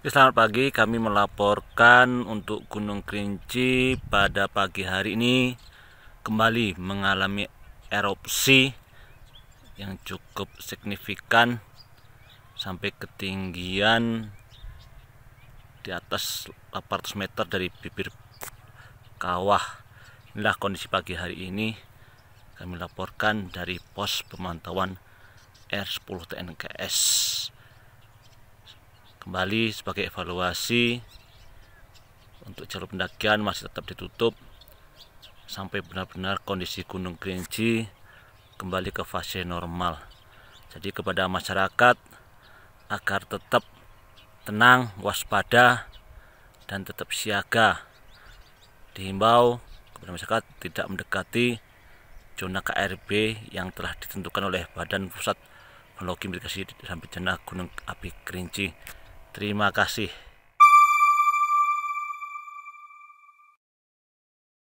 Selamat pagi, kami melaporkan untuk Gunung Kerinci pada pagi hari ini kembali mengalami erupsi yang cukup signifikan sampai ketinggian di atas 800 meter dari bibir kawah. Inilah kondisi pagi hari ini kami laporkan dari pos pemantauan R10 TNKS kembali sebagai evaluasi untuk jalur pendakian masih tetap ditutup sampai benar-benar kondisi Gunung Kerinci kembali ke fase normal. Jadi kepada masyarakat agar tetap tenang, waspada dan tetap siaga. Dihimbau kepada masyarakat tidak mendekati zona KRB yang telah ditentukan oleh Badan Pusat Geologi Mitigasi dan Bencana Gunung Api Kerinci. Terima kasih.